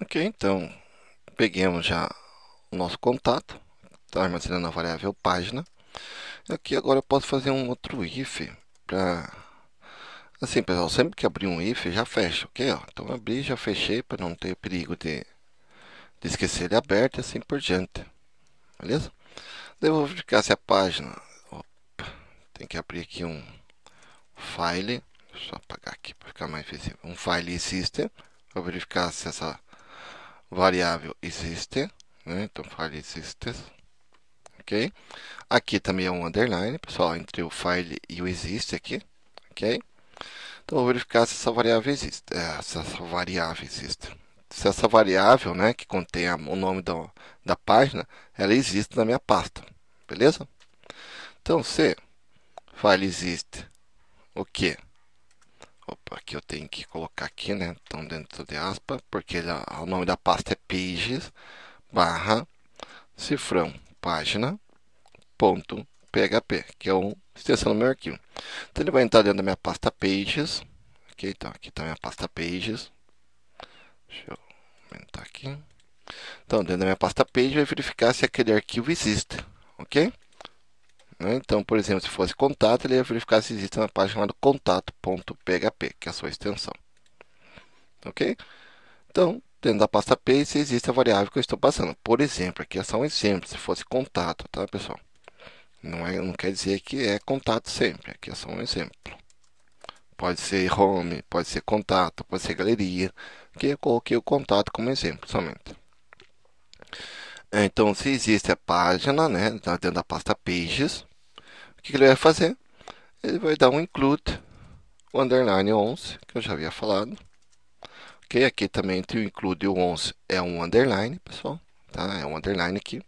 Ok, então peguemos já o nosso contato, está armazenando a variável página. Aqui agora eu posso fazer um outro if para assim pessoal, sempre que abrir um if já fecha, ok? então abri, já fechei para não ter perigo de, de esquecer ele aberto e assim por diante, beleza? Devo verificar se a página, opa, tem que abrir aqui um file, deixa eu apagar aqui para ficar mais visível, um file system para verificar se essa variável existe. Né? Então, file exists. Ok? Aqui também é um underline, pessoal, entre o file e o existe aqui. Ok? Então, vou verificar se essa variável existe. É, se essa variável existe. Se essa variável, né, que contém o nome da, da página, ela existe na minha pasta. Beleza? Então, se file existe, o que? opa, aqui eu tenho que colocar aqui, né? Então dentro de aspa, porque ele, o nome da pasta é pages barra cifrão página ponto php, que é o extensão do meu arquivo. Então ele vai entrar dentro da minha pasta pages, ok? Então aqui está minha pasta pages. Deixa eu aumentar aqui. Então dentro da minha pasta page vai verificar se aquele arquivo existe, ok? Né? Então, por exemplo, se fosse contato, ele ia verificar se existe uma página chamada contato.php, que é a sua extensão. Ok? Então, dentro da pasta P, se existe a variável que eu estou passando. Por exemplo, aqui é só um exemplo, se fosse contato, tá, pessoal? Não, é, não quer dizer que é contato sempre, aqui é só um exemplo. Pode ser home, pode ser contato, pode ser galeria. Aqui eu coloquei o contato como exemplo somente. Então, se existe a página, né, dentro da pasta Pages, que ele vai fazer? Ele vai dar um include o underline 11, que eu já havia falado. Ok, aqui também tem o include o 11 é um underline, pessoal. Tá? É um underline aqui.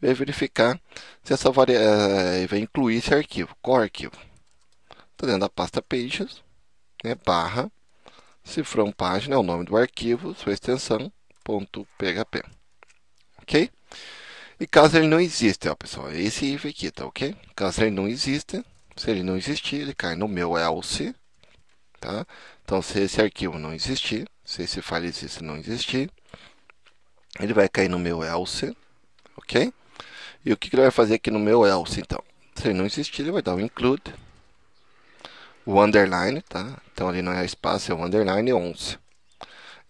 Vai verificar se essa variável eh, vai incluir esse arquivo. Qual arquivo? Está dentro da pasta Pages, né? barra, cifrão página, é o nome do arquivo, sua extensão, ponto .php. Ok? E caso ele não exista, ó, pessoal, é esse if aqui, tá ok? Caso ele não exista, se ele não existir, ele cai no meu else, tá? Então, se esse arquivo não existir, se esse file existe não existir, ele vai cair no meu else, ok? E o que ele vai fazer aqui no meu else, então? Se ele não existir, ele vai dar o include, o underline, tá? Então, ali não é espaço, é o underline 11.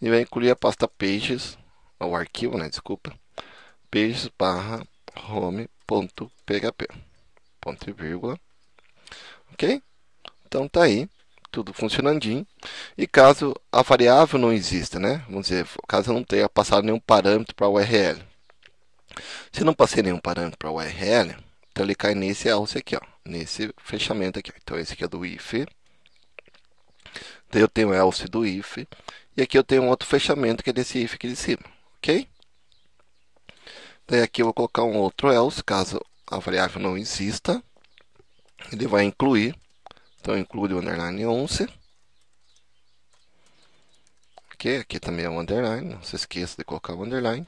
E vai incluir a pasta pages, ou arquivo, né? Desculpa peixes barra home.php ponto e vírgula ok então tá aí tudo funcionandinho e caso a variável não exista né vamos dizer caso eu não tenha passado nenhum parâmetro para a URL se não passei nenhum parâmetro para a URL então ele cai nesse else aqui ó nesse fechamento aqui então esse aqui é do if daí eu tenho else do if e aqui eu tenho um outro fechamento que é desse if aqui de cima ok Daí aqui eu vou colocar um outro else, caso a variável não exista. Ele vai incluir, então inclui o underline 11. Ok, aqui também é o underline, não se esqueça de colocar o underline.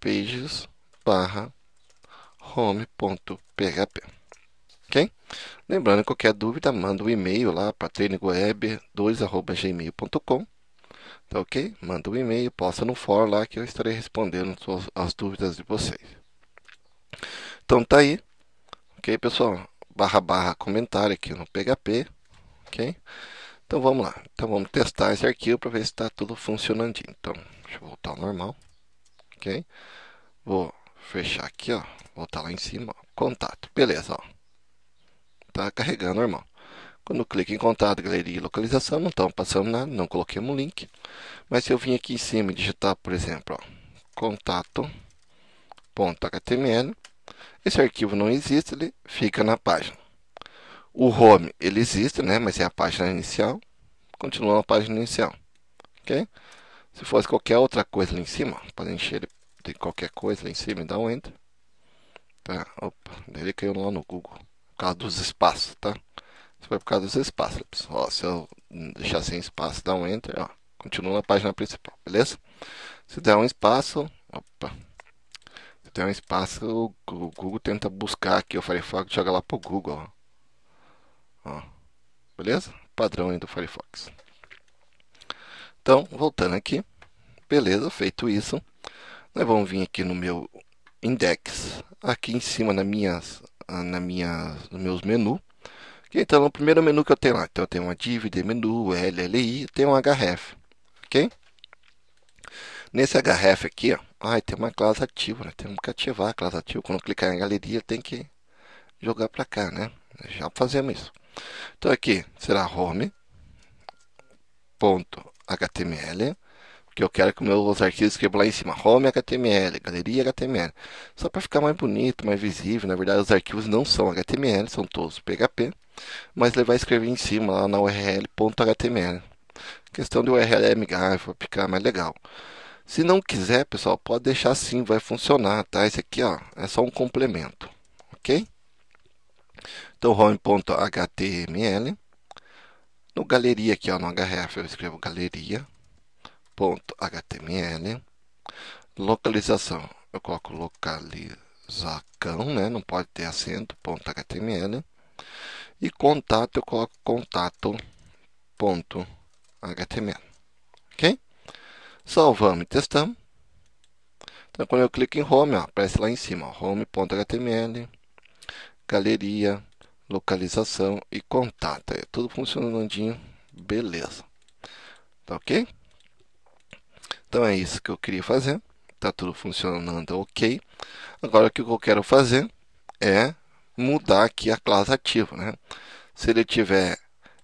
Pages barra home.php. Ok? Lembrando, qualquer dúvida, manda um e-mail lá para trainingweb2.gmail.com Tá ok? Manda um e-mail, posta no fórum lá que eu estarei respondendo as dúvidas de vocês. Então tá aí. Ok, pessoal? Barra barra comentário aqui no PHP. Ok? Então vamos lá. Então vamos testar esse arquivo para ver se está tudo funcionando. Então, deixa eu voltar ao normal. Ok? Vou fechar aqui, ó. Voltar lá em cima. Ó. Contato. Beleza, ó. Tá carregando normal. Quando clico em contato, galeria e localização, não estão passando nada, não coloquei um link. Mas se eu vim aqui em cima e digitar, por exemplo, contato.html, esse arquivo não existe, ele fica na página. O home, ele existe, né, mas é a página inicial, continua na página inicial. ok? Se fosse qualquer outra coisa lá em cima, pode encher ele de qualquer coisa lá em cima e dar um enter. Tá, opa, ele caiu lá no Google, por causa dos espaços, tá? Foi por causa dos espaços, Ó, se eu deixar sem espaço, dá um enter, ó. Continua na página principal, beleza? Se der um espaço, opa. Se der um espaço, o Google tenta buscar aqui o Firefox, joga lá pro Google, ó. ó beleza? Padrão aí do Firefox. Então, voltando aqui. Beleza, feito isso. Nós vamos vir aqui no meu index, aqui em cima na minhas, na minha, nos meus menus então, no primeiro menu que eu tenho lá, então eu tenho uma dívida, menu, LLI, tenho um href, ok? Nesse href aqui, ó, ai, tem uma classe ativa, né? temos que ativar a classe ativa. Quando clicar em galeria, tem que jogar para cá, né? Já fazemos isso. Então aqui será home.html, que eu quero que meus arquivos escrevam lá em cima, home HTML, galeria HTML, só para ficar mais bonito, mais visível. Na verdade, os arquivos não são HTML, são todos PHP mas ele vai escrever em cima lá na url.html. questão de URL é migrar, vai ficar mais legal. Se não quiser, pessoal, pode deixar assim, vai funcionar, tá? Esse aqui, ó, é só um complemento, ok? Então, home.html. No galeria aqui, ó, no href, eu escrevo galeria.html. Localização, eu coloco localizacão, né? Não pode ter acento, .html. E contato, eu coloco contato.html. Ok? Salvamos e testamos. Então, quando eu clico em Home, ó, aparece lá em cima, home.html, galeria, localização e contato. É tudo funcionando, beleza. Tá ok? Então, é isso que eu queria fazer. Tá tudo funcionando ok. Agora, o que eu quero fazer é mudar aqui a classe ativa, né? Se ele tiver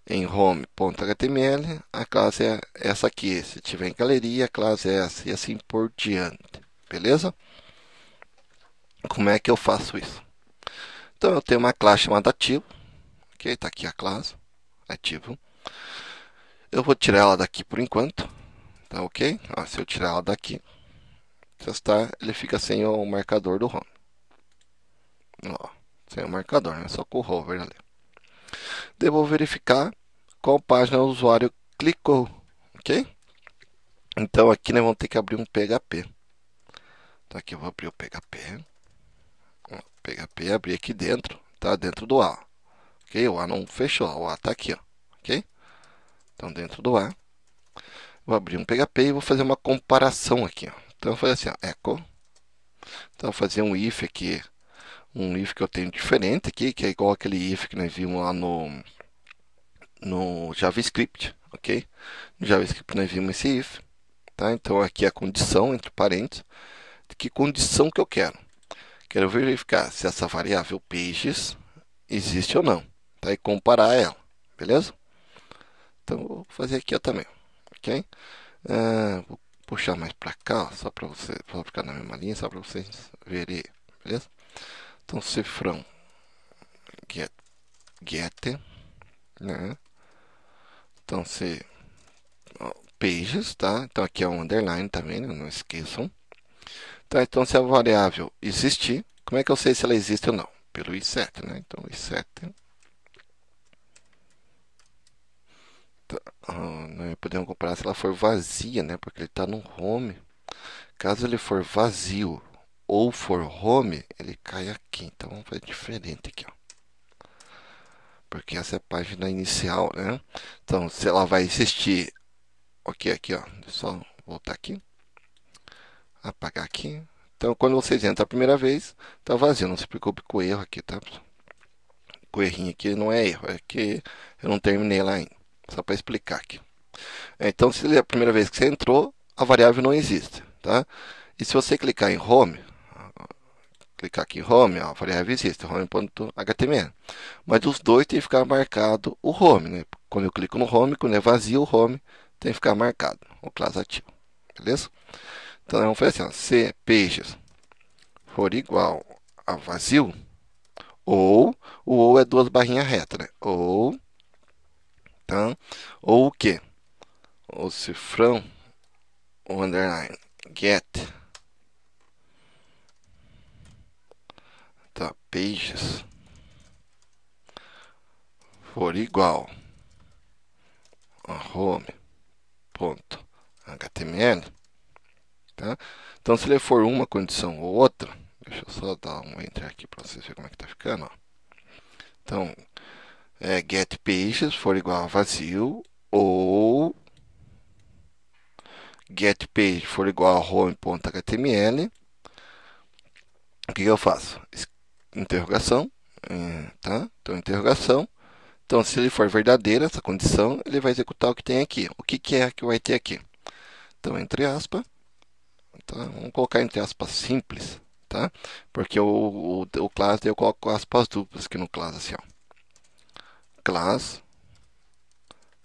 em home.html, a classe é essa aqui. Se tiver em galeria, a classe é essa e assim por diante. Beleza? Como é que eu faço isso? Então eu tenho uma classe chamada ativo. OK, tá aqui a classe ativo. Eu vou tirar ela daqui por enquanto. Tá OK? Ó, se eu tirar ela daqui, testar, ele fica sem o marcador do home sem o marcador, né? só com o hover ali. Devo verificar qual página o usuário clicou, ok? Então aqui nós né, vamos ter que abrir um PHP. Então aqui eu vou abrir o PHP. O PHP abrir aqui dentro, tá dentro do A. Ok? O A não fechou, o A tá aqui, ó. ok? Então dentro do A, vou abrir um PHP e vou fazer uma comparação aqui, ó. Então eu vou fazer assim, ó, echo. Então vou fazer um if aqui um if que eu tenho diferente aqui, que é igual aquele if que nós vimos lá no, no JavaScript, ok? No JavaScript nós vimos esse if, tá? Então aqui é a condição, entre parênteses, de que condição que eu quero. Quero verificar se essa variável pages existe ou não, tá? E comparar ela, beleza? Então vou fazer aqui eu também, ok? Uh, vou puxar mais para cá, ó, só para você, só ficar na mesma linha, só para vocês verem, beleza? Então, cifrão get, get né? Então, se pages, tá? Então, aqui é um underline também, tá não esqueçam. Tá, então, se a variável existir, como é que eu sei se ela existe ou não? Pelo i7, né? Então, i7. Tá, né, Podemos comparar se ela for vazia, né? Porque ele está no home. Caso ele for vazio ou for home, ele cai aqui. Então vamos é fazer diferente aqui, ó. Porque essa é a página inicial, né? Então, se ela vai existir, ok, aqui, ó. Só voltar aqui, apagar aqui. Então, quando vocês entram a primeira vez, tá vazio. Não se preocupe com o erro aqui, tá? Com o errinho aqui não é erro, é que eu não terminei lá ainda. Só para explicar aqui. É, então, se é a primeira vez que você entrou, a variável não existe, tá? E se você clicar em Home, clicar aqui em home, ó, falei revisista, ah, home.html. Mas os dois tem que ficar marcado o home, né? Quando eu clico no home, quando é vazio o home, tem que ficar marcado o class ativo, beleza? Então vamos fazer assim, ó, se é peixes for igual a vazio, ou o ou é duas barrinhas retas, né? Ou então Ou o que? Ou cifrão, o underline, get pages for igual a home.html, tá? Então, se ele for uma condição ou outra, deixa eu só dar um enter aqui para vocês verem como é que está ficando, ó. Então, é get pages for igual a vazio ou get page for igual a home.html, o que eu faço? interrogação, é, tá? Então, interrogação. Então, se ele for verdadeira essa condição, ele vai executar o que tem aqui. O que, que é que vai ter aqui? Então, entre aspas, tá? vamos colocar entre aspas simples, tá? Porque o, o, o class eu coloco aspas duplas aqui no class, assim, ó. Class,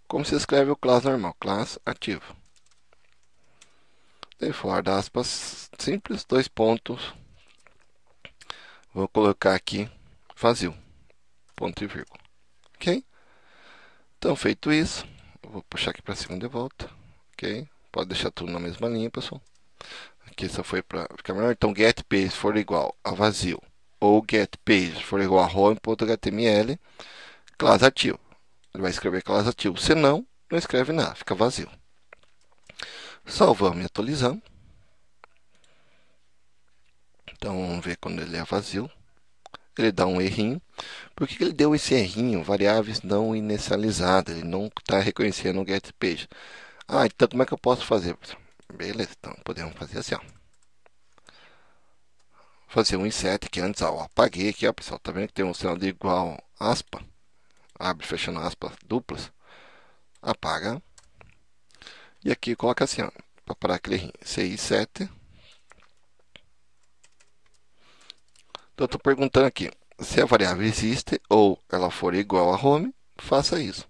como se escreve o class normal? Class ativo. Daí fora da aspas simples, dois pontos, vou colocar aqui vazio, ponto e vírgula, ok? Então, feito isso, vou puxar aqui para cima de volta, ok? Pode deixar tudo na mesma linha, pessoal. Aqui só foi para ficar melhor. Então, get page for igual a vazio ou get page for igual a home.html, classe ativo. Ele vai escrever classe ativo, senão não escreve nada, fica vazio. Salvamos e atualizamos. Então vamos ver quando ele é vazio. Ele dá um errinho. Por que ele deu esse errinho? Variáveis não inicializadas. Ele não está reconhecendo o get page. Ah, então como é que eu posso fazer? Beleza, então podemos fazer assim, ó. Fazer um inset que antes, eu apaguei aqui, ó, pessoal. Tá vendo que tem um sinal de igual aspa? Abre, fechando aspas duplas. Apaga. E aqui coloca assim, ó, para parar aquele errinho. 6, 7. eu estou perguntando aqui, se a variável existe ou ela for igual a home, faça isso.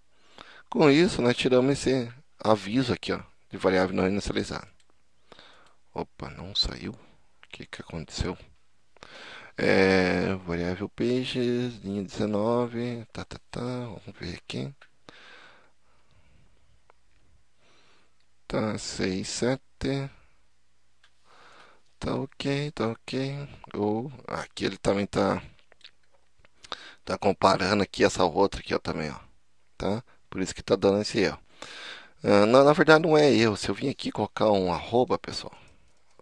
Com isso, nós tiramos esse aviso aqui, ó, de variável não inicializada. Opa, não saiu. O que, que aconteceu? É, variável pages, linha 19, tá, tá, tá, vamos ver aqui. Tá, 6, 7... Tá ok, tá ok. Ou aqui ele também tá tá comparando aqui essa outra aqui ó, também, ó. Tá? Por isso que tá dando esse erro. Uh, na verdade não é erro. Se eu vim aqui colocar um arroba, pessoal,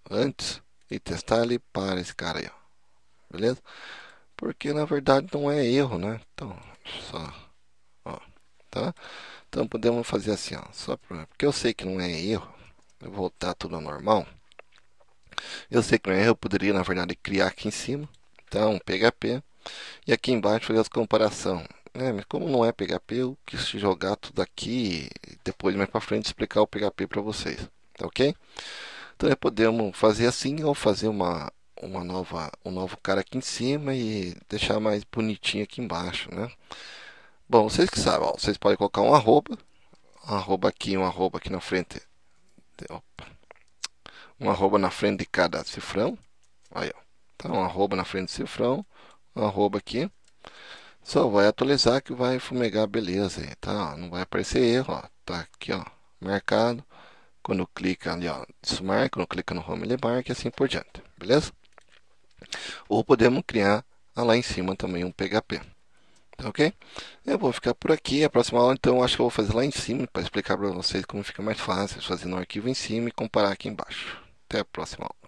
antes e testar ele para esse cara aí, ó. Beleza? Porque na verdade não é erro, né? Então, só ó, tá? Então podemos fazer assim, ó, só pra, porque eu sei que não é erro. Eu voltar tudo ao normal. Eu sei que não é, eu poderia, na verdade, criar aqui em cima, então, PHP, e aqui embaixo fazer as comparação. É, mas como não é PHP, eu quis jogar tudo aqui e depois mais para frente explicar o PHP para vocês, tá ok? Então, é, podemos fazer assim ou fazer uma uma nova um novo cara aqui em cima e deixar mais bonitinho aqui embaixo, né? Bom, vocês que sabem, ó, vocês podem colocar um arroba, um arroba aqui, um arroba aqui na frente. Opa um arroba na frente de cada cifrão. Aí, ó. tá um arroba na frente do cifrão, um arroba aqui. Só vai atualizar que vai fumegar, beleza. Aí, tá? não vai aparecer erro, ó. Tá aqui, ó, marcado. Quando clica ali, ó, desmarca. Quando clica no home, ele marca e assim por diante, beleza? Ou podemos criar ah, lá em cima também um PHP. Tá ok? Eu vou ficar por aqui. A próxima aula, então, acho que eu vou fazer lá em cima para explicar para vocês como fica mais fácil fazer no arquivo em cima e comparar aqui embaixo. Até a próxima.